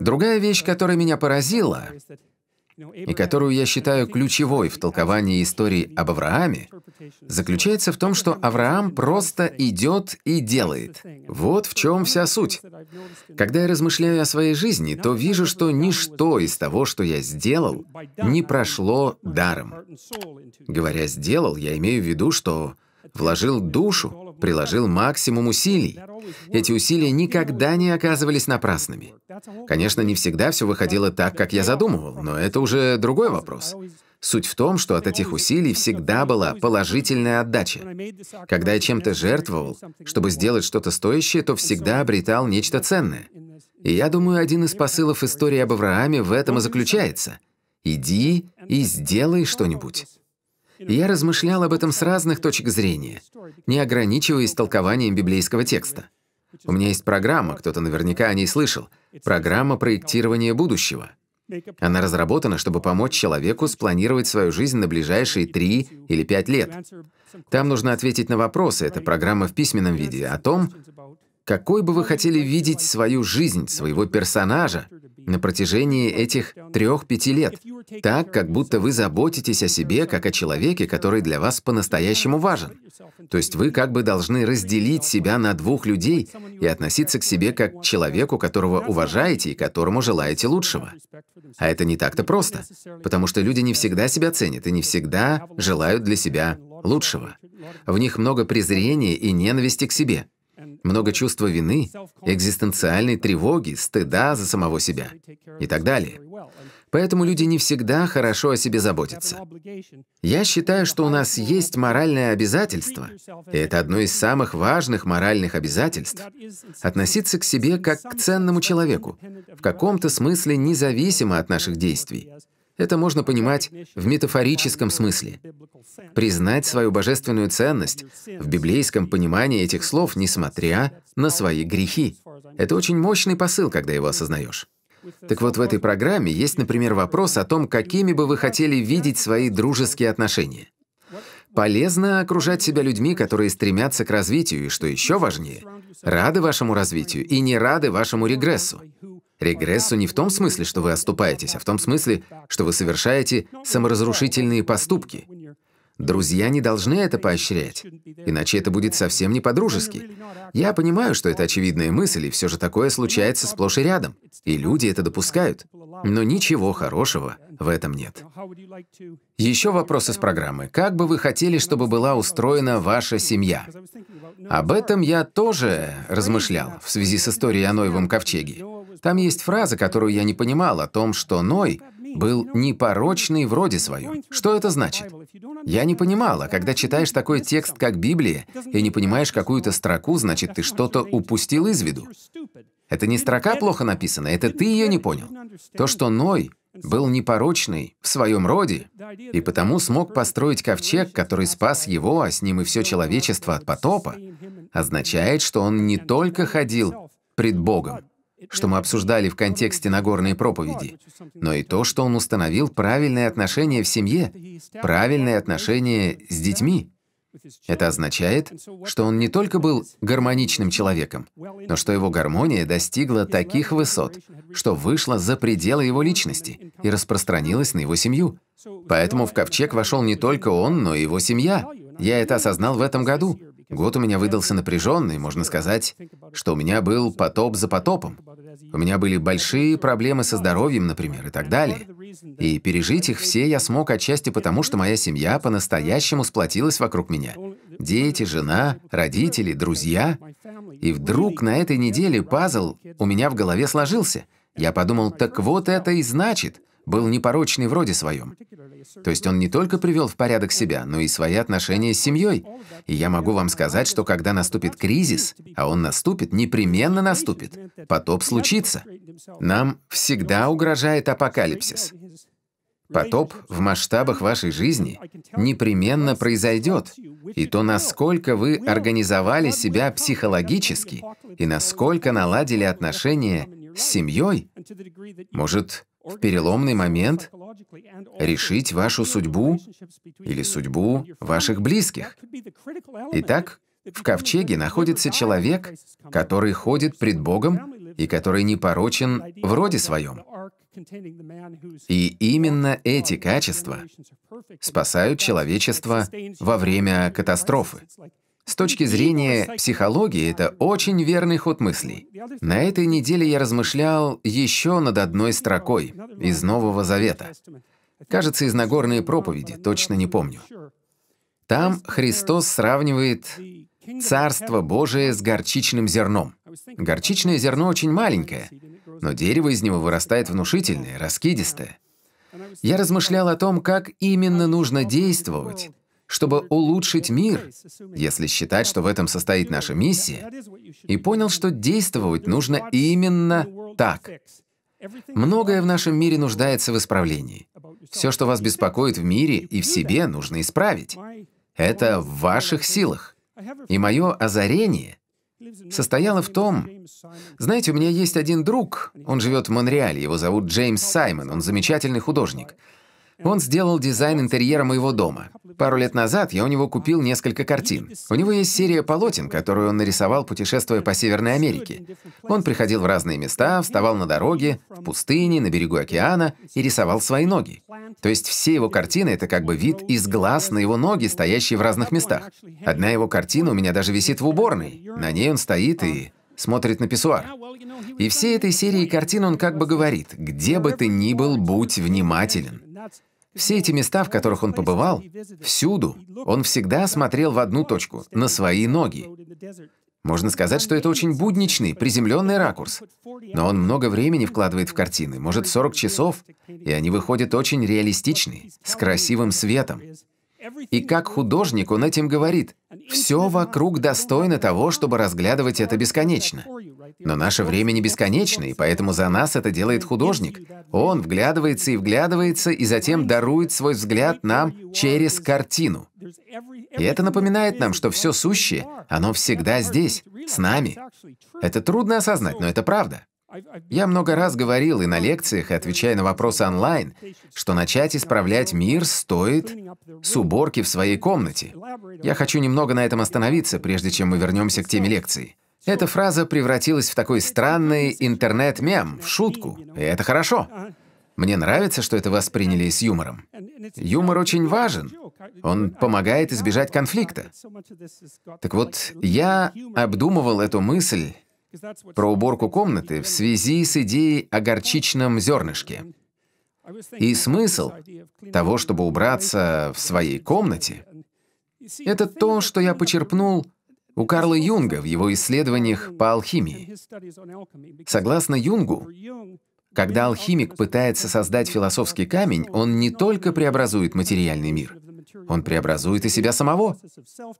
Другая вещь, которая меня поразила, и которую я считаю ключевой в толковании истории об Аврааме, заключается в том, что Авраам просто идет и делает. Вот в чем вся суть. Когда я размышляю о своей жизни, то вижу, что ничто из того, что я сделал, не прошло даром. Говоря «сделал», я имею в виду, что вложил душу, приложил максимум усилий. Эти усилия никогда не оказывались напрасными. Конечно, не всегда все выходило так, как я задумывал, но это уже другой вопрос. Суть в том, что от этих усилий всегда была положительная отдача. Когда я чем-то жертвовал, чтобы сделать что-то стоящее, то всегда обретал нечто ценное. И я думаю, один из посылов истории об Аврааме в этом и заключается. «Иди и сделай что-нибудь». Я размышлял об этом с разных точек зрения, не ограничиваясь толкованием библейского текста. У меня есть программа, кто-то наверняка о ней слышал, программа проектирования будущего. Она разработана, чтобы помочь человеку спланировать свою жизнь на ближайшие три или пять лет. Там нужно ответить на вопросы, это программа в письменном виде, о том, какой бы вы хотели видеть свою жизнь, своего персонажа, на протяжении этих трех-пяти лет, так, как будто вы заботитесь о себе как о человеке, который для вас по-настоящему важен. То есть вы как бы должны разделить себя на двух людей и относиться к себе как к человеку, которого уважаете и которому желаете лучшего. А это не так-то просто, потому что люди не всегда себя ценят и не всегда желают для себя лучшего. В них много презрения и ненависти к себе – много чувства вины, экзистенциальной тревоги, стыда за самого себя и так далее. Поэтому люди не всегда хорошо о себе заботятся. Я считаю, что у нас есть моральное обязательство, и это одно из самых важных моральных обязательств — относиться к себе как к ценному человеку, в каком-то смысле независимо от наших действий. Это можно понимать в метафорическом смысле. Признать свою божественную ценность в библейском понимании этих слов, несмотря на свои грехи. Это очень мощный посыл, когда его осознаешь. Так вот, в этой программе есть, например, вопрос о том, какими бы вы хотели видеть свои дружеские отношения. Полезно окружать себя людьми, которые стремятся к развитию, и, что еще важнее, рады вашему развитию и не рады вашему регрессу. Регрессу не в том смысле, что вы оступаетесь, а в том смысле, что вы совершаете саморазрушительные поступки. Друзья не должны это поощрять, иначе это будет совсем не по-дружески. Я понимаю, что это очевидная мысль, и все же такое случается сплошь и рядом, и люди это допускают. Но ничего хорошего в этом нет. Еще вопрос из программы. Как бы вы хотели, чтобы была устроена ваша семья? Об этом я тоже размышлял в связи с историей о Ноевом ковчеге. Там есть фраза, которую я не понимал, о том, что Ной был непорочный вроде своем. Что это значит? Я не понимала, когда читаешь такой текст, как Библия, и не понимаешь какую-то строку, значит, ты что-то упустил из виду. Это не строка плохо написана, это ты ее не понял. То, что Ной был непорочный в своем роде, и потому смог построить ковчег, который спас его, а с ним и все человечество от потопа, означает, что он не только ходил пред Богом, что мы обсуждали в контексте Нагорной проповеди, но и то, что он установил правильные отношения в семье, правильные отношения с детьми. Это означает, что он не только был гармоничным человеком, но что его гармония достигла таких высот, что вышла за пределы его личности и распространилась на его семью. Поэтому в ковчег вошел не только он, но и его семья. Я это осознал в этом году. Год у меня выдался напряженный, можно сказать, что у меня был потоп за потопом. У меня были большие проблемы со здоровьем, например, и так далее. И пережить их все я смог отчасти потому, что моя семья по-настоящему сплотилась вокруг меня. Дети, жена, родители, друзья. И вдруг на этой неделе пазл у меня в голове сложился. Я подумал, так вот это и значит был непорочный в роде своем. То есть он не только привел в порядок себя, но и свои отношения с семьей. И я могу вам сказать, что когда наступит кризис, а он наступит, непременно наступит, потоп случится. Нам всегда угрожает апокалипсис. Потоп в масштабах вашей жизни непременно произойдет, и то, насколько вы организовали себя психологически и насколько наладили отношения с семьей, может в переломный момент решить вашу судьбу или судьбу ваших близких. Итак, в ковчеге находится человек, который ходит пред Богом и который непорочен в роде своем. И именно эти качества спасают человечество во время катастрофы. С точки зрения психологии, это очень верный ход мыслей. На этой неделе я размышлял еще над одной строкой из Нового Завета. Кажется, из Нагорной проповеди, точно не помню. Там Христос сравнивает Царство Божие с горчичным зерном. Горчичное зерно очень маленькое, но дерево из него вырастает внушительное, раскидистое. Я размышлял о том, как именно нужно действовать, чтобы улучшить мир, если считать, что в этом состоит наша миссия, и понял, что действовать нужно именно так. Многое в нашем мире нуждается в исправлении. Все, что вас беспокоит в мире и в себе, нужно исправить. Это в ваших силах. И мое озарение состояло в том... Знаете, у меня есть один друг, он живет в Монреале, его зовут Джеймс Саймон, он замечательный художник. Он сделал дизайн интерьера моего дома. Пару лет назад я у него купил несколько картин. У него есть серия полотен, которую он нарисовал, путешествуя по Северной Америке. Он приходил в разные места, вставал на дороге, в пустыне, на берегу океана и рисовал свои ноги. То есть все его картины — это как бы вид из глаз на его ноги, стоящие в разных местах. Одна его картина у меня даже висит в уборной. На ней он стоит и смотрит на писсуар. И всей этой серии картин он как бы говорит, где бы ты ни был, будь внимателен. Все эти места, в которых он побывал, всюду он всегда смотрел в одну точку — на свои ноги. Можно сказать, что это очень будничный, приземленный ракурс. Но он много времени вкладывает в картины, может, 40 часов, и они выходят очень реалистичные, с красивым светом. И как художник он этим говорит, все вокруг достойно того, чтобы разглядывать это бесконечно. Но наше время не бесконечно, и поэтому за нас это делает художник. Он вглядывается и вглядывается, и затем дарует свой взгляд нам через картину. И это напоминает нам, что все сущее, оно всегда здесь, с нами. Это трудно осознать, но это правда. Я много раз говорил и на лекциях, и отвечая на вопросы онлайн, что начать исправлять мир стоит с уборки в своей комнате. Я хочу немного на этом остановиться, прежде чем мы вернемся к теме лекции. Эта фраза превратилась в такой странный интернет-мем, в шутку. И это хорошо. Мне нравится, что это восприняли с юмором. Юмор очень важен. Он помогает избежать конфликта. Так вот, я обдумывал эту мысль про уборку комнаты в связи с идеей о горчичном зернышке. И смысл того, чтобы убраться в своей комнате, это то, что я почерпнул у Карла Юнга в его исследованиях по алхимии. Согласно Юнгу, когда алхимик пытается создать философский камень, он не только преобразует материальный мир, он преобразует и себя самого,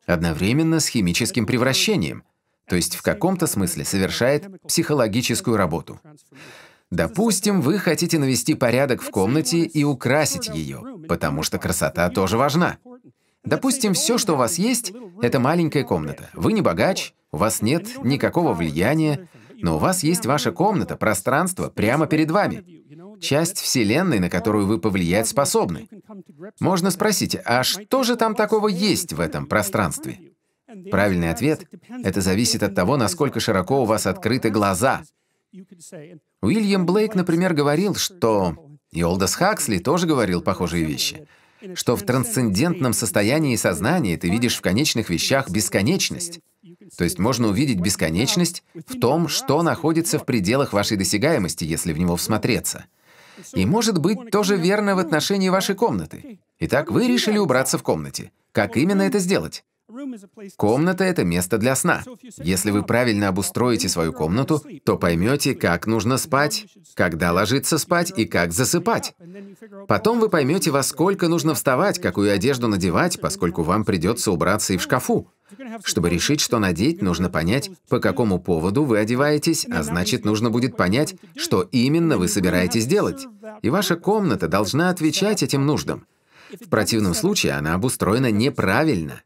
одновременно с химическим превращением, то есть в каком-то смысле совершает психологическую работу. Допустим, вы хотите навести порядок в комнате и украсить ее, потому что красота тоже важна. Допустим, все, что у вас есть, это маленькая комната. Вы не богач, у вас нет никакого влияния, но у вас есть ваша комната, пространство прямо перед вами. Часть Вселенной, на которую вы повлиять способны. Можно спросить, а что же там такого есть в этом пространстве? Правильный ответ — это зависит от того, насколько широко у вас открыты глаза. Уильям Блейк, например, говорил, что... И Олдос Хаксли тоже говорил похожие вещи — что в трансцендентном состоянии сознания ты видишь в конечных вещах бесконечность. То есть можно увидеть бесконечность в том, что находится в пределах вашей досягаемости, если в него всмотреться. И может быть тоже верно в отношении вашей комнаты. Итак, вы решили убраться в комнате. Как именно это сделать? Комната — это место для сна. Если вы правильно обустроите свою комнату, то поймете, как нужно спать, когда ложиться спать и как засыпать. Потом вы поймете, во сколько нужно вставать, какую одежду надевать, поскольку вам придется убраться и в шкафу. Чтобы решить, что надеть, нужно понять, по какому поводу вы одеваетесь, а значит, нужно будет понять, что именно вы собираетесь делать. И ваша комната должна отвечать этим нуждам. В противном случае она обустроена неправильно.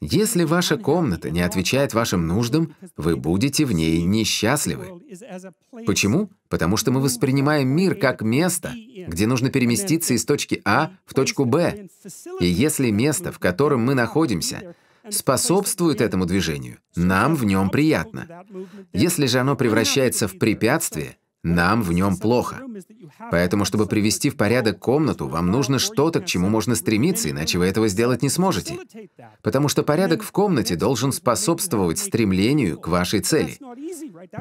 Если ваша комната не отвечает вашим нуждам, вы будете в ней несчастливы. Почему? Потому что мы воспринимаем мир как место, где нужно переместиться из точки А в точку Б. И если место, в котором мы находимся, способствует этому движению, нам в нем приятно. Если же оно превращается в препятствие — нам в нем плохо. Поэтому, чтобы привести в порядок комнату, вам нужно что-то, к чему можно стремиться, иначе вы этого сделать не сможете. Потому что порядок в комнате должен способствовать стремлению к вашей цели.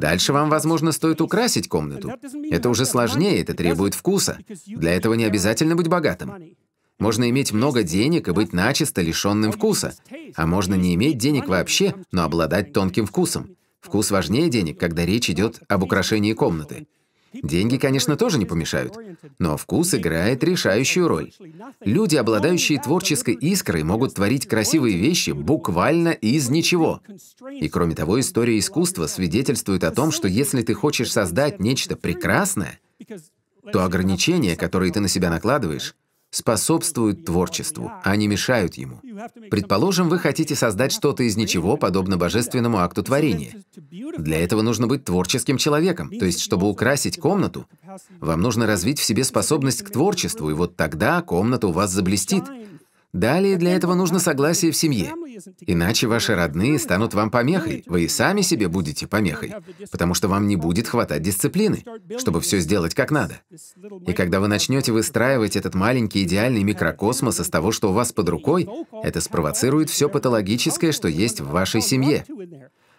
Дальше вам, возможно, стоит украсить комнату. Это уже сложнее, это требует вкуса. Для этого не обязательно быть богатым. Можно иметь много денег и быть начисто лишенным вкуса. А можно не иметь денег вообще, но обладать тонким вкусом. Вкус важнее денег, когда речь идет об украшении комнаты. Деньги, конечно, тоже не помешают, но вкус играет решающую роль. Люди, обладающие творческой искрой, могут творить красивые вещи буквально из ничего. И кроме того, история искусства свидетельствует о том, что если ты хочешь создать нечто прекрасное, то ограничения, которые ты на себя накладываешь, способствуют творчеству, а не мешают ему. Предположим, вы хотите создать что-то из ничего, подобно божественному акту творения. Для этого нужно быть творческим человеком, то есть, чтобы украсить комнату, вам нужно развить в себе способность к творчеству, и вот тогда комната у вас заблестит, Далее для этого нужно согласие в семье. Иначе ваши родные станут вам помехой. Вы и сами себе будете помехой, потому что вам не будет хватать дисциплины, чтобы все сделать как надо. И когда вы начнете выстраивать этот маленький идеальный микрокосмос из того, что у вас под рукой, это спровоцирует все патологическое, что есть в вашей семье.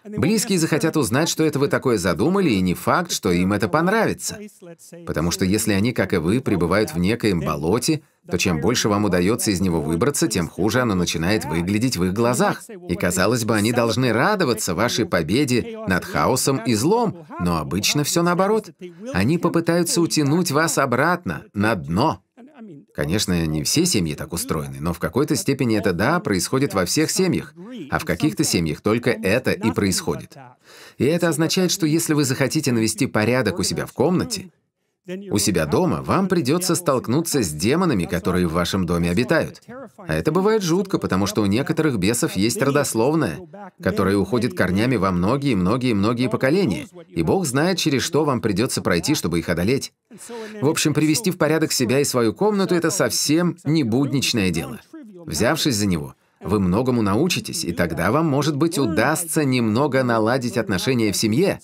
Близкие захотят узнать, что это вы такое задумали, и не факт, что им это понравится. Потому что если они, как и вы, пребывают в некоем болоте, то чем больше вам удается из него выбраться, тем хуже оно начинает выглядеть в их глазах. И, казалось бы, они должны радоваться вашей победе над хаосом и злом, но обычно все наоборот. Они попытаются утянуть вас обратно, на дно. Конечно, не все семьи так устроены, но в какой-то степени это «да» происходит во всех семьях, а в каких-то семьях только это и происходит. И это означает, что если вы захотите навести порядок у себя в комнате, у себя дома вам придется столкнуться с демонами, которые в вашем доме обитают. А это бывает жутко, потому что у некоторых бесов есть родословная, которая уходит корнями во многие-многие-многие поколения, и Бог знает, через что вам придется пройти, чтобы их одолеть. В общем, привести в порядок себя и свою комнату — это совсем не будничное дело. Взявшись за него, вы многому научитесь, и тогда вам, может быть, удастся немного наладить отношения в семье,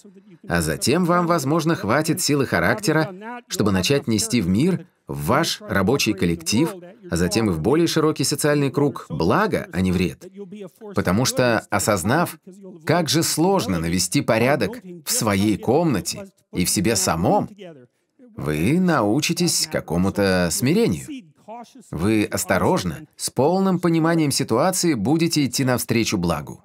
а затем вам, возможно, хватит силы характера, чтобы начать нести в мир, в ваш рабочий коллектив, а затем и в более широкий социальный круг благо, а не вред. Потому что, осознав, как же сложно навести порядок в своей комнате и в себе самом, вы научитесь какому-то смирению. Вы осторожно, с полным пониманием ситуации будете идти навстречу благу.